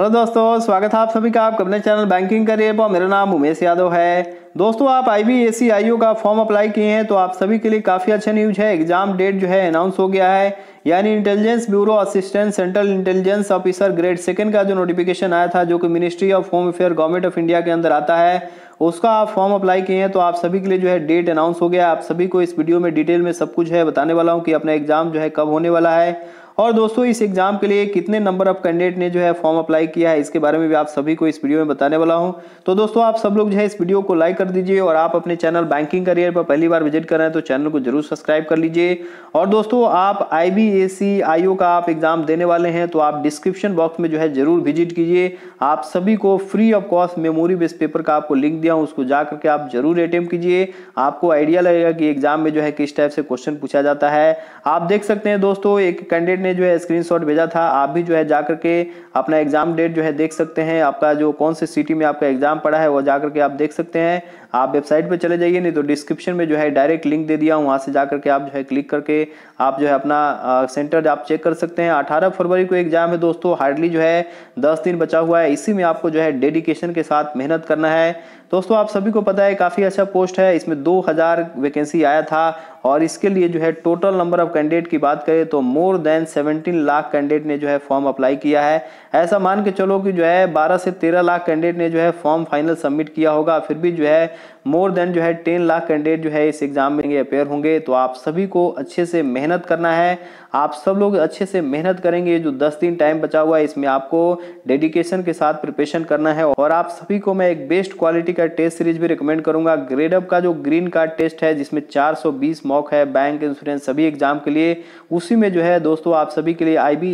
hello दोस्तों स्वागत है आप सभी का आप अपने चैनल बैंकिंग करियर पर मेरा नाम उमेश यादव है दोस्तों आप आई बी एस का फॉर्म अप्लाई किए हैं तो आप सभी के लिए काफ़ी अच्छा न्यूज है एग्जाम डेट जो है अनाउंस हो गया है यानी intelligence bureau assistant central intelligence officer grade second का जो नोटिफिकेशन आया था जो कि ministry of home affair government of India के अंदर आता है उसका आप फॉर्म अप्लाई किए हैं तो आप सभी के लिए जो है डेट अनाउंस हो गया आप सभी को इस वीडियो में डिटेल में सब कुछ है बताने वाला हूँ कि अपना एग्जाम जो है कब होने वाला है और दोस्तों इस एग्जाम के लिए कितने नंबर ऑफ कैंडिडेट ने जो है फॉर्म अप्लाई किया है इसके बारे में भी आप सभी को इस वीडियो में बताने वाला हूँ तो दोस्तों आप सब लोग जो है इस वीडियो को लाइक कर दीजिए और आप अपने चैनल बैंकिंग करियर पर पहली बार विजिट कर रहे हैं तो चैनल को जरूर सब्सक्राइब कर लीजिए और दोस्तों आप आई बी ए सी आई ओ का आप एग्ज़ाम देने वाले हैं तो आप डिस्क्रिप्शन बॉक्स में जो है ज़रूर विजिट कीजिए आप सभी को free of cost memory based paper का आपको लिंक दिया हूँ उसको जा करके आप जरूर अटेम्प कीजिए आपको आइडिया लगेगा कि एग्जाम में जो है किस टाइप से क्वेश्चन पूछा जाता है आप देख सकते हैं दोस्तों एक कैंडिडेट ने जो है शॉट भेजा था आप भी जो है जाकर के अपना एग्जाम डेट जो है देख सकते हैं आपका जो कौन से सिटी में आपका एग्जाम पड़ा है वो जाकर के आप देख सकते हैं आप वेबसाइट पर चले जाइए नहीं तो डिस्क्रिप्शन में जो है डायरेक्ट लिंक दे दिया हूँ वहाँ से जा करके आप जो है क्लिक करके आप जो है अपना सेंटर आप चेक कर सकते हैं अठारह फरवरी को एग्जाम है दोस्तों हार्डली जो है दस दिन बचा हुआ है इसी में आपको जो है डेडिकेशन के साथ मेहनत करना है दोस्तों आप सभी को पता है काफ़ी अच्छा पोस्ट है इसमें 2000 वैकेंसी आया था और इसके लिए जो है टोटल नंबर ऑफ कैंडिडेट की बात करें तो मोर देन 17 लाख कैंडिडेट ने जो है फॉर्म अप्लाई किया है ऐसा मान के चलो कि जो है 12 से 13 लाख कैंडिडेट ने जो है फॉर्म फाइनल सबमिट किया होगा फिर भी जो है मोर देन जो है 10 लाख कैंडिडेट जो है इस एग्ज़ाम में अपेयर होंगे तो आप सभी को अच्छे से मेहनत करना है आप सब लोग अच्छे से मेहनत करेंगे जो दस दिन टाइम बचा हुआ है इसमें आपको डेडिकेशन के साथ प्रिपरेशन करना है और आप सभी को मैं एक बेस्ट क्वालिटी का टेस्ट सीरीज भी रिकमेंड करूंगा ग्रेड अप का जो ग्रीन कार्ड टेस्ट है जिसमें 420 मॉक है बैंक इंश्योरेंस सभी एग्जाम के लिए उसी में जो है दोस्तों आप सभी के लिए आई बी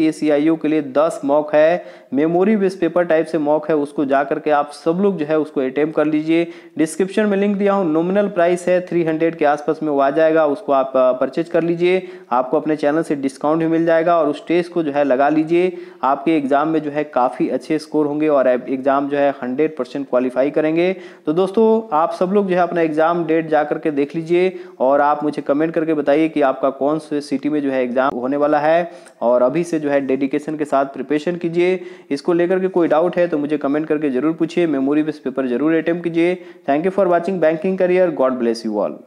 के लिए 10 मॉक है मेमोरी बेस पेपर टाइप से मॉक है उसको जा करके आप सब लोग जो है उसको अटेम्प कर लीजिए डिस्क्रिप्शन में लिंक दिया हूँ नोमिनल प्राइस है थ्री के आसपास में वो आ जाएगा उसको आप परचेज कर लीजिए आपको अपने चैनल से डिस्काउंट भी मिल जाएगा और उस टेस्ट को जो है लगा लीजिए आपके एग्जाम में जो है काफ़ी अच्छे स्कोर होंगे और एग्जाम जो है हंड्रेड परसेंट क्वालिफाई करेंगे तो दोस्तों आप सब लोग जो है अपना एग्जाम डेट जा करके देख लीजिए और आप मुझे कमेंट करके बताइए कि आपका कौन से सिटी में जो है एग्जाम होने वाला है और अभी से जो है डेडिकेशन के साथ प्रिपरेशन कीजिए इसको लेकर के कोई डाउट है तो मुझे कमेंट करके जरूर पूछिए मेमोरी बेस्ड पेपर जरूर अटेम्प कीजिए thank you for watching banking career God bless you all